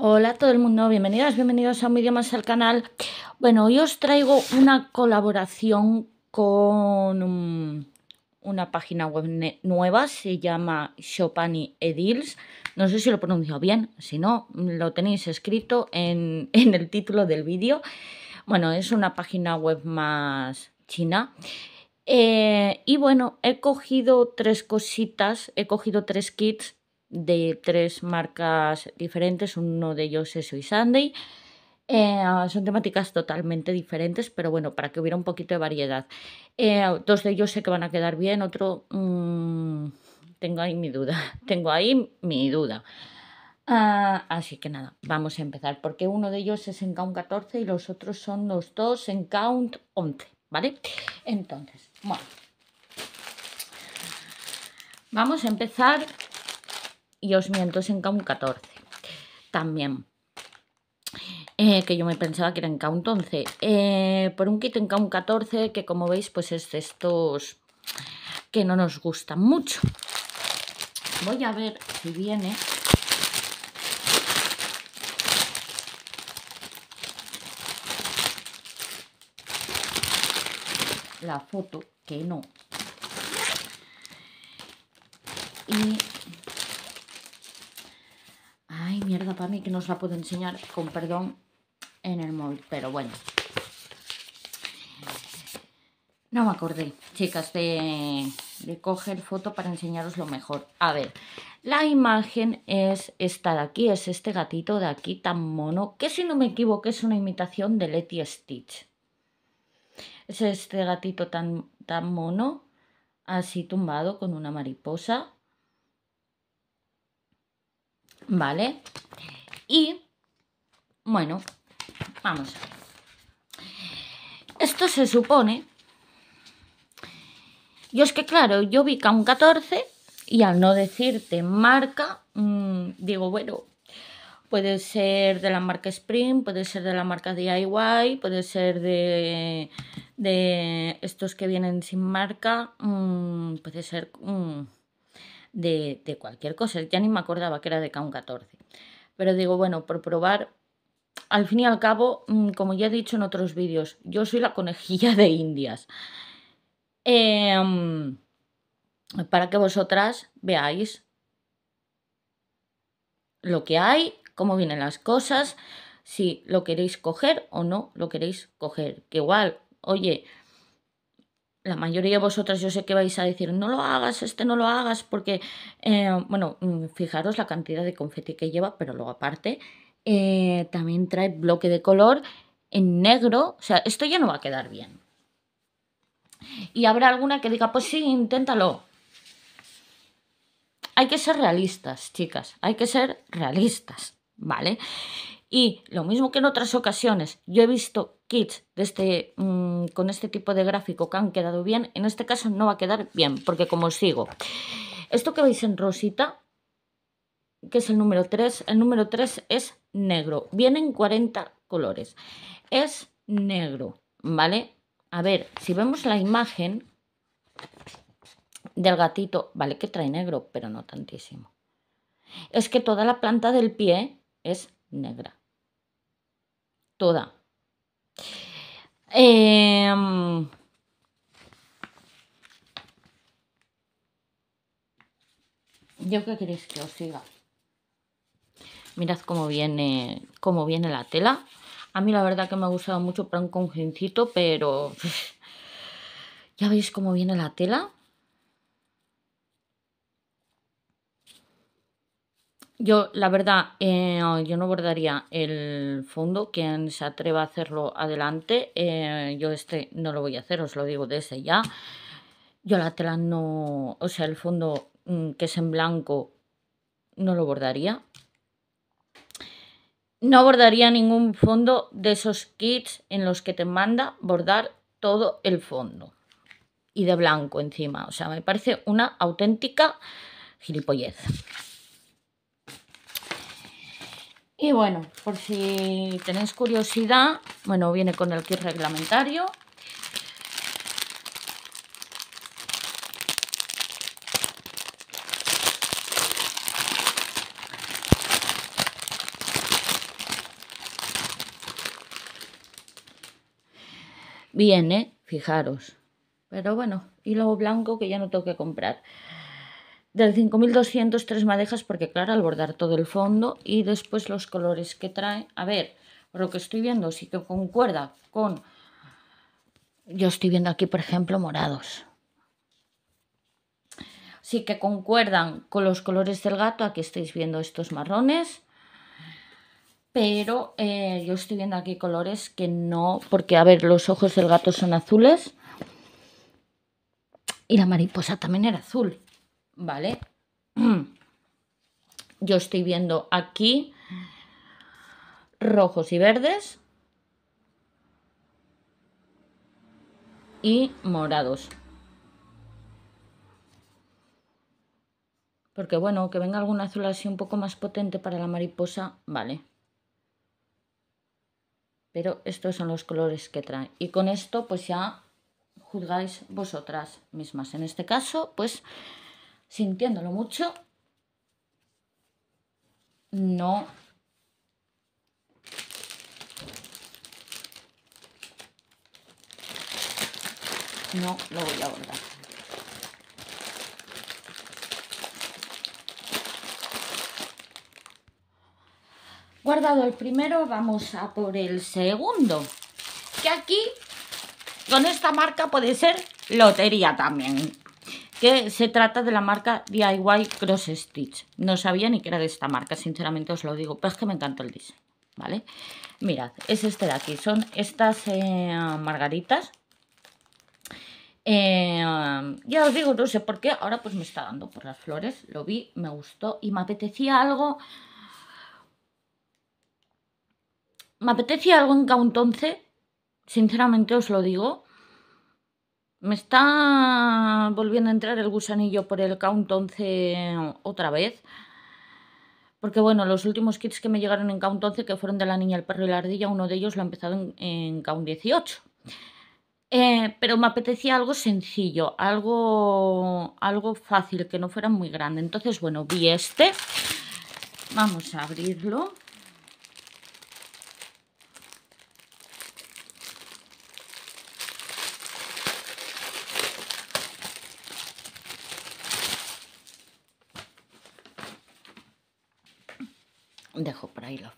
Hola a todo el mundo, bienvenidas, bienvenidos a un vídeo más al canal. Bueno, hoy os traigo una colaboración con mm, una página web nueva, se llama Shopani Edils. No sé si lo pronuncio bien, si no, lo tenéis escrito en, el título del vídeo. Bueno, es una página web más china. Eh, y bueno, he cogido tres cositas, he cogido tres kits de tres marcas diferentes, uno de ellos es Soy Sunday. Eh, son temáticas totalmente diferentes, pero bueno, para que hubiera un poquito de variedad. Eh, dos de ellos sé que van a quedar bien, otro mm, tengo ahí mi duda, tengo ahí mi duda. Ah, así que nada, vamos a empezar, porque uno de ellos es en Count 14 y los otros son los dos en Count 11, ¿vale? Entonces, bueno. Vamos a empezar y os miento, es en K 14 también. Eh, que yo me pensaba que era en K 11. Eh, por un kit en K 14, que como veis, pues es de estos que no nos gustan mucho. Voy a ver si viene. La foto, que no. Y para mí que no os la puedo enseñar, con perdón, en el móvil. Pero bueno. No me acordé, chicas, de, coger foto para enseñaros lo mejor. A ver, la imagen es esta de aquí, es este gatito de aquí tan mono, que si no me equivoco es una imitación de Letty Stitch. Es este gatito tan, tan mono, así tumbado con una mariposa. ¿Vale? Y bueno, vamos a ver. Esto se supone. Yo es que, claro, yo vi k 14 y al no decirte marca, mm, digo, bueno, puede ser de la marca Spring, puede ser de la marca DIY, puede ser de, de estos que vienen sin marca, mm, puede ser mm, de, de, cualquier cosa. Ya ni me acordaba que era de K14 pero digo, bueno, por probar, al fin y al cabo, mm, como ya he dicho en otros vídeos, yo soy la conejilla de indias. Em, para que vosotras veáis lo que hay, cómo vienen las cosas, si lo queréis coger o no lo queréis coger. Que igual, oye, la mayoría de vosotras yo sé que vais a decir, no lo hagas, este no lo hagas, porque, eh, bueno, mm, fijaros la cantidad de confeti que lleva, pero luego aparte, eh, también trae bloque de color en negro, o sea, esto ya no va a quedar bien. Y habrá alguna que diga, pues sí, inténtalo. Hay que ser realistas, chicas, hay que ser realistas, ¿vale? Y lo mismo que en otras ocasiones, yo he visto kits de este, mm, con este tipo de gráfico que han quedado bien, en este caso no va a quedar bien, porque como os digo, esto que veis en rosita, que es el número 3, el número 3 es negro, vienen 40 colores, es negro, ¿vale? A ver, si vemos la imagen del gatito, vale que trae negro, pero no tantísimo. Es que toda la planta del pie es negra. Toda, Em, ¿Yo qué queréis que os siga Mirad cómo viene, cómo viene la tela. A mí la verdad que me ha gustado mucho para un conjuntito pero... ya veis cómo viene la tela. Yo, la verdad, eh, oh, yo no bordaría el fondo. Quien se atreva a hacerlo adelante, eh, yo este no lo voy a hacer, os lo digo desde ya. Yo la tela no, o sea, el fondo mm, que es en blanco no lo bordaría. No bordaría ningún fondo de esos kits en los que te manda bordar todo el fondo. Y de blanco encima. O sea, me parece una auténtica gilipollez. Y bueno, por si tenéis curiosidad, bueno, viene con el kit reglamentario. Viene, fijaros. Pero bueno, hilo blanco que ya no tengo que comprar. Del 5200 tres madejas porque claro, al bordar todo el fondo y después los colores que trae. A ver, por lo que estoy viendo sí que concuerda con... Yo estoy viendo aquí, por ejemplo, morados. Sí que concuerdan con los colores del gato. Aquí estáis viendo estos marrones pero eh, yo estoy viendo aquí colores que no, porque a ver, los ojos del gato son azules y la mariposa también era azul. ¿vale? Yo estoy viendo aquí rojos y verdes y morados. Porque bueno, que venga alguna azul así un poco más potente para la mariposa, vale. Pero estos son los colores que trae. Y con esto pues ya juzgáis vosotras mismas. En este caso pues sintiéndolo mucho, no no lo voy a guardar Guardado el primero, vamos a por el segundo. Que aquí, con esta marca, puede ser lotería también que se trata de la marca DIY Cross Stitch. No sabía ni que era de esta marca, sinceramente os lo digo, pero es que me encantó el diseño, ¿vale? Mirad, es este de aquí, son estas eh, margaritas. Eh, ya os digo, no sé por qué, ahora pues me está dando por las flores, lo vi, me gustó y me apetecía algo... Me apetecía algo en Count 11, sinceramente os lo digo, me está volviendo a entrar el gusanillo por el Count 11 otra vez. Porque bueno, los últimos kits que me llegaron en Count 11, que fueron de la niña, el perro y la ardilla, uno de ellos lo he empezado en, Count 18. Eh, pero me apetecía algo sencillo, algo, algo fácil, que no fuera muy grande. Entonces, bueno, vi este. Vamos a abrirlo.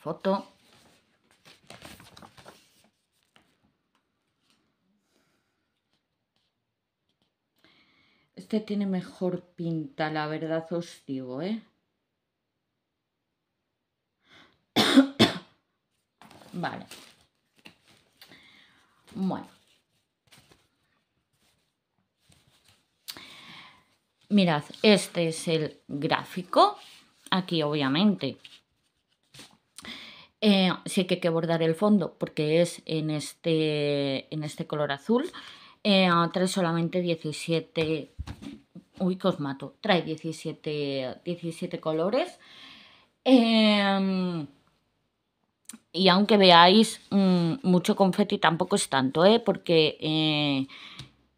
foto. Este tiene mejor pinta, la verdad os digo, ¿eh? vale. Bueno. Mirad, este es el gráfico. Aquí obviamente eh, sí que hay que bordar el fondo porque es en este, en este color azul. Eh, trae solamente 17... Uy, que os mato. Trae 17, 17 colores. Em, y aunque veáis mm, mucho confeti, tampoco es tanto, ¿eh? porque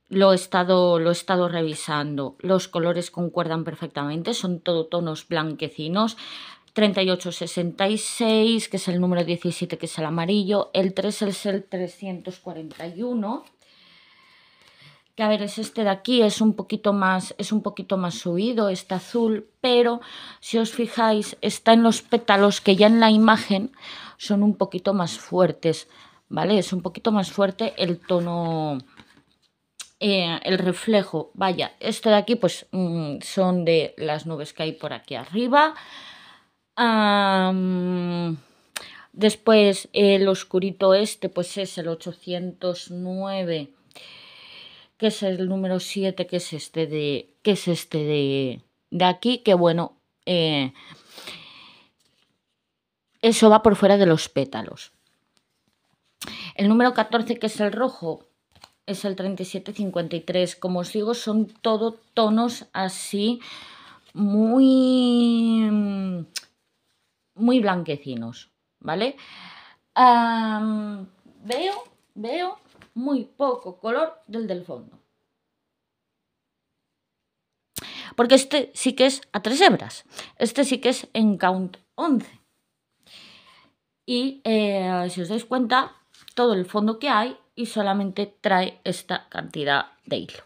lo he, estado, lo he estado revisando. Los colores concuerdan perfectamente, son todos tonos blanquecinos. 3866, que es el número 17, que es el amarillo. El 3 es el 341. Que a ver, es este de aquí, es un poquito más, es un poquito más subido, está azul, pero si os fijáis, está en los pétalos que ya en la imagen son un poquito más fuertes. ¿Vale? Es un poquito más fuerte el tono. Eh, el reflejo. Vaya, este de aquí, pues mm, son de las nubes que hay por aquí arriba después, el oscurito este, pues es el 809, que es el número 7, que es este de, que es este de, aquí, que bueno, eh, eso va por fuera de los pétalos. El número 14, que es el rojo, es el 3753. Como os digo, son todo tonos así muy muy blanquecinos, ¿vale? veo, veo muy poco color del del fondo. Porque este sí que es a tres hebras. Este sí que es en count 11. Y eh, si os dais cuenta, todo el fondo que hay y solamente trae esta cantidad de hilo.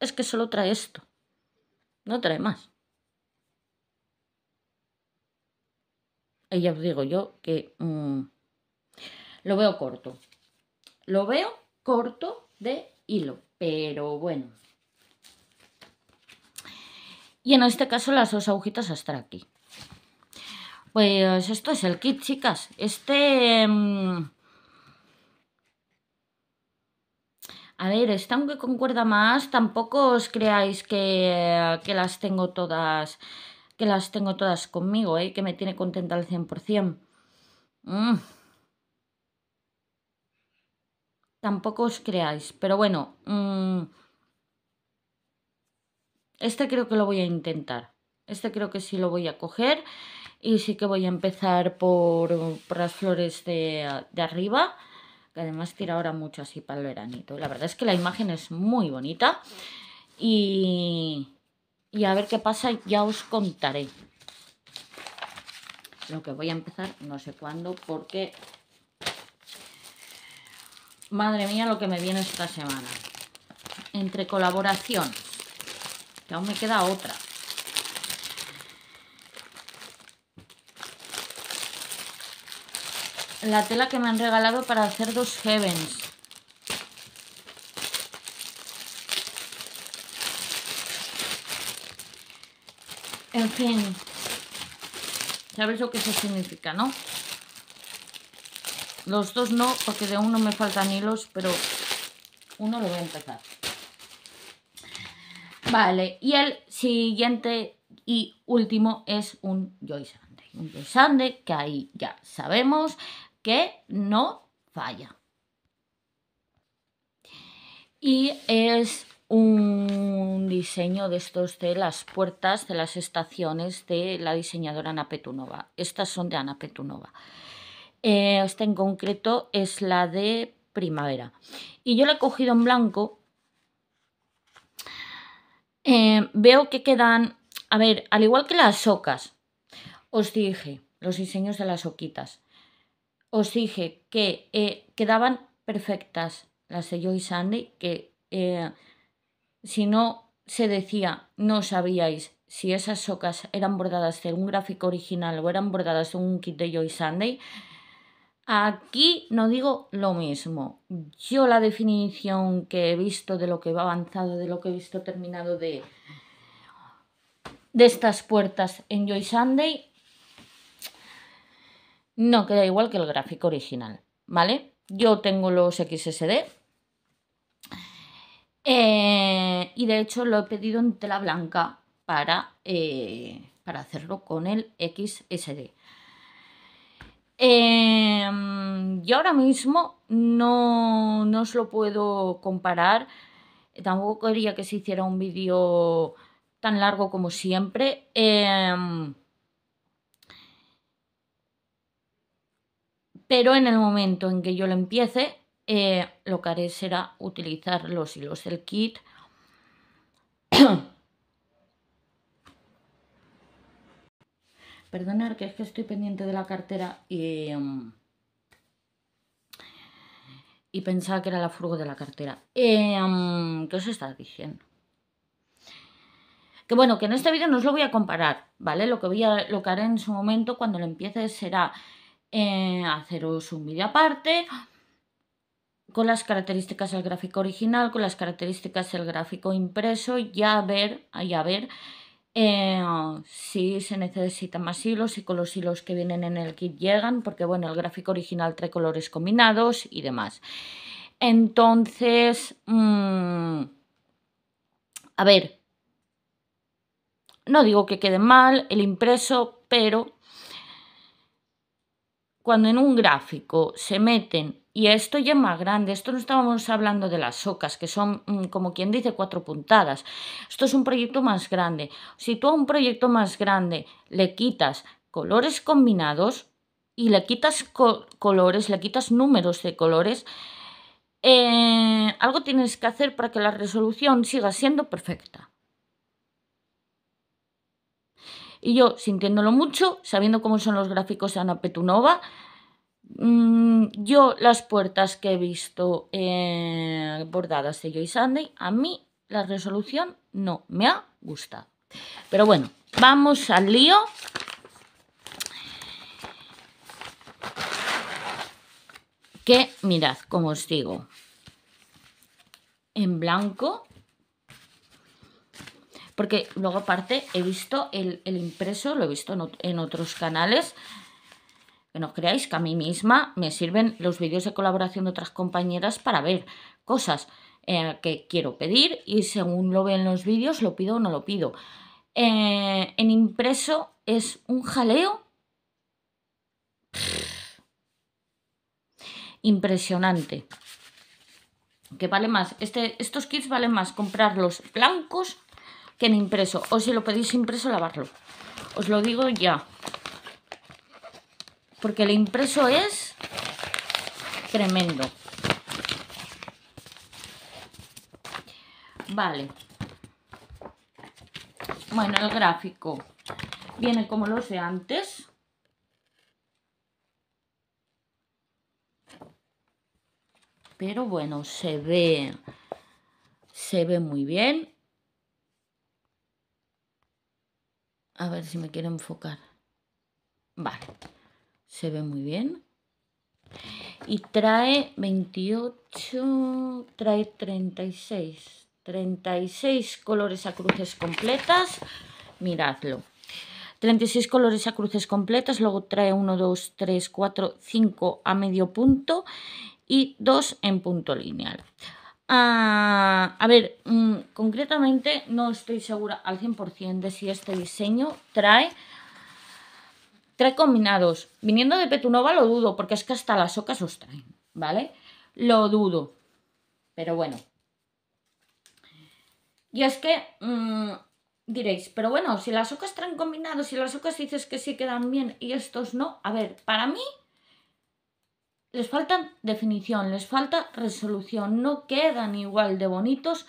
Es que solo trae esto. No trae más. Y ya os digo yo que mm, lo veo corto. Lo veo corto de hilo, pero bueno. Y en este caso las dos agujitas hasta aquí. Pues esto es el kit, chicas. Este... Mm, a ver, esta aunque concuerda más, tampoco os creáis que, que las tengo todas que las tengo todas conmigo, ¿eh? que me tiene contenta al 100%. Mm. Tampoco os creáis, pero bueno, mm. este creo que lo voy a intentar. Este creo que sí lo voy a coger y sí que voy a empezar por, las flores de, arriba. Que además tira ahora mucho así para el veranito. La verdad es que la imagen es muy bonita y, y a ver qué pasa, ya os contaré. Lo que voy a empezar, no sé cuándo, porque... Madre mía, lo que me viene esta semana. Entre colaboración Ya aún me queda otra. La tela que me han regalado para hacer dos heavens en fin, ¿sabes lo que eso significa, no? Los dos no, porque de uno me faltan hilos, pero uno lo voy a empezar. Vale, y el siguiente y último es un Joy Sunday. Un Joy Sunday que ahí ya sabemos que no falla. Y es un diseño de estos de las puertas de las estaciones de la diseñadora Ana Petunova. Estas son de Ana Petunova. Eh, esta en concreto es la de primavera. Y yo la he cogido en blanco. Eh, veo que quedan, a ver, al igual que las socas, os dije, los diseños de las oquitas os dije que eh, quedaban perfectas las de Joy Sandy, que si no se decía, no sabíais si esas socas eran bordadas de un gráfico original o eran bordadas de un kit de Joy Sunday, Aquí no digo lo mismo. Yo la definición que he visto de lo que va avanzado, de lo que he visto terminado de, de estas puertas en Joy Sunday, no queda igual que el gráfico original, ¿vale? Yo tengo los XSD, eh, y de hecho lo he pedido en tela blanca para, eh, hacerlo con el XSD. Y em, yo ahora mismo no, os lo puedo comparar. Tampoco quería que se hiciera un vídeo tan largo como siempre. Em, pero en el momento en que yo lo empiece, eh, lo que haré será utilizar los hilos del kit Perdonar que es que estoy pendiente de la cartera y, em, y pensaba que era la furgo de la cartera. Em, ¿Qué os está diciendo? Que bueno, que en este vídeo no os lo voy a comparar, ¿vale? Lo que, voy a, lo haré en su momento cuando lo empiece será eh, haceros un vídeo aparte con las características del gráfico original, con las características del gráfico impreso, ya a ver, ya a ver eh, si se necesitan más hilos, y con los hilos que vienen en el kit llegan, porque bueno, el gráfico original trae colores combinados y demás. Entonces, mm, a ver, no digo que quede mal el impreso, pero cuando en un gráfico se meten, y esto ya es más grande, esto no estábamos hablando de las socas, que son mm, como quien dice cuatro puntadas, esto es un proyecto más grande. Si tú a un proyecto más grande le quitas colores combinados y le quitas colores, le quitas números de colores, eh, algo tienes que hacer para que la resolución siga siendo perfecta. Y yo, sintiéndolo mucho, sabiendo cómo son los gráficos de Ana Petunova, mm, yo las puertas que he visto eh, bordadas de Joy Sunday, a mí la resolución no me ha gustado. Pero bueno, vamos al lío. Que mirad, como os digo, en blanco porque luego aparte he visto el, impreso, lo he visto en, otros canales, que no creáis que a mí misma me sirven los vídeos de colaboración de otras compañeras para ver cosas eh, que quiero pedir y según lo ven los vídeos lo pido o no lo pido. Eh, en impreso es un jaleo impresionante. Que vale más, este, estos kits valen más comprarlos blancos que en impreso. O si lo pedís impreso, lavarlo. Os lo digo ya. Porque el impreso es tremendo. Vale. Bueno, el gráfico viene como lo sé antes. Pero bueno, se ve, se ve muy bien. A ver si me quiero enfocar. Vale. Se ve muy bien. Y trae 28, trae 36. 36 colores a cruces completas. Miradlo. 36 colores a cruces completas, luego trae 1, 2, 3, 4, 5 a medio punto y 2 en punto lineal. Ah, a ver, mm, concretamente no estoy segura al 100% de si este diseño trae trae combinados. Viniendo de Petunova lo dudo, porque es que hasta las ocas os traen, ¿vale? Lo dudo. Pero bueno. Y es que mm, diréis, pero bueno, si las ocas traen combinados, si las ocas dices que sí quedan bien y estos no, a ver, para mí les falta definición, les falta resolución. No quedan igual de bonitos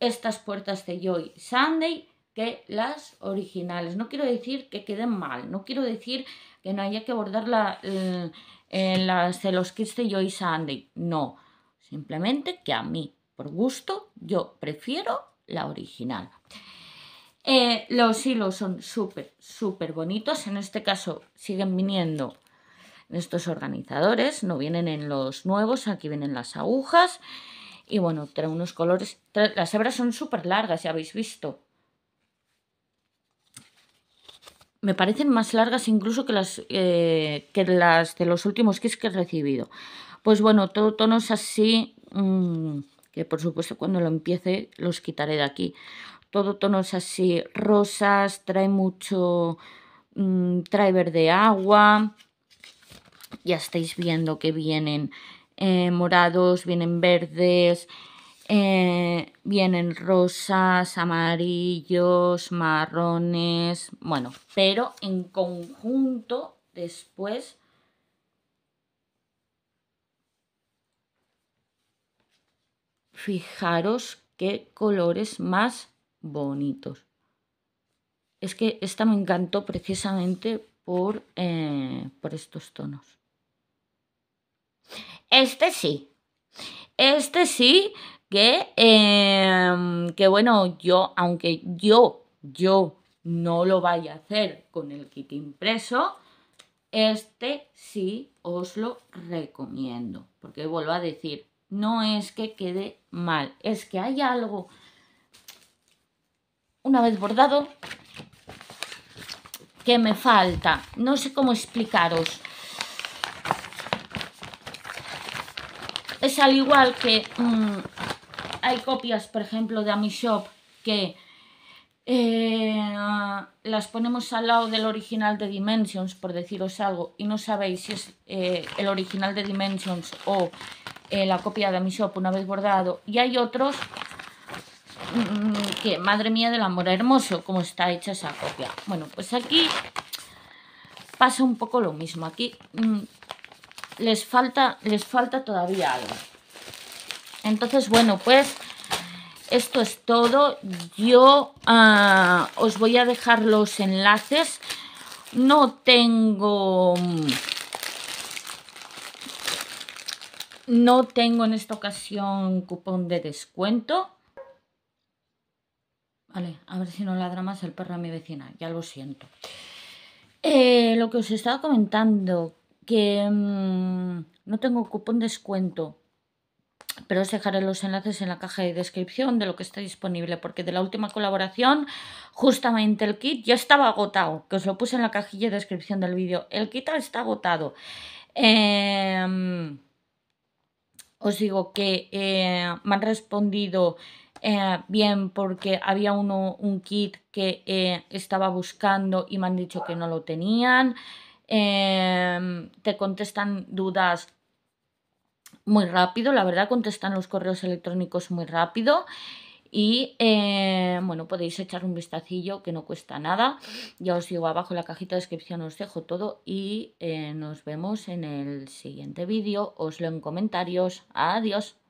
estas puertas de Joy Sunday que las originales. No quiero decir que queden mal, no quiero decir que no haya que bordar la, eh, eh, las de los kits de Joy Sunday. No, simplemente que a mí, por gusto, yo prefiero la original. Eh, los hilos son súper, súper bonitos. En este caso siguen viniendo estos organizadores, no vienen en los nuevos, aquí vienen las agujas y bueno, trae unos colores, las hebras son súper largas, ya habéis visto. Me parecen más largas incluso que las, eh, que las de los últimos kits que he recibido. Pues bueno, todo tonos así, mm, que por supuesto cuando lo empiece los quitaré de aquí. Todo tonos así rosas, trae mucho, mm, trae verde agua, ya estáis viendo que vienen eh, morados, vienen verdes, eh, vienen rosas, amarillos, marrones, bueno, pero en conjunto después... Fijaros qué colores más bonitos. Es que esta me encantó precisamente por, eh, por estos tonos. Este sí. Este sí em, que, bueno, yo, aunque yo, yo no lo vaya a hacer con el kit impreso, este sí os lo recomiendo. Porque vuelvo a decir, no es que quede mal, es que hay algo. Una vez bordado, que me falta. No sé cómo explicaros. es al igual que mm, hay copias, por ejemplo, de Amishop que eh, las ponemos al lado del original de Dimensions, por deciros algo, y no sabéis si es eh, el original de Dimensions o eh, la copia de Amishop una vez bordado. Y hay otros mm, que, madre mía del amor hermoso, cómo está hecha esa copia. Bueno, pues aquí pasa un poco lo mismo. Aquí mm, les falta, les falta todavía algo. Entonces, bueno, pues esto es todo. Yo ah, os voy a dejar los enlaces. No tengo... No tengo en esta ocasión cupón de descuento. Vale, a ver si no ladra más el perro a mi vecina. Ya lo siento. Eh, lo que os estaba comentando, que mm, no tengo cupón descuento, pero os dejaré los enlaces en la caja de descripción de lo que está disponible, porque de la última colaboración, justamente el kit ya estaba agotado, que os lo puse en la cajilla de descripción del vídeo, el kit está agotado. Em, os digo que eh, me han respondido eh, bien porque había uno, un kit que eh, estaba buscando y me han dicho que no lo tenían. Em, te contestan dudas muy rápido, la verdad contestan los correos electrónicos muy rápido y em, bueno, podéis echar un vistacillo que no cuesta nada. Ya os digo, abajo en la cajita de descripción os dejo todo y eh, nos vemos en el siguiente vídeo. Os leo en comentarios. Adiós.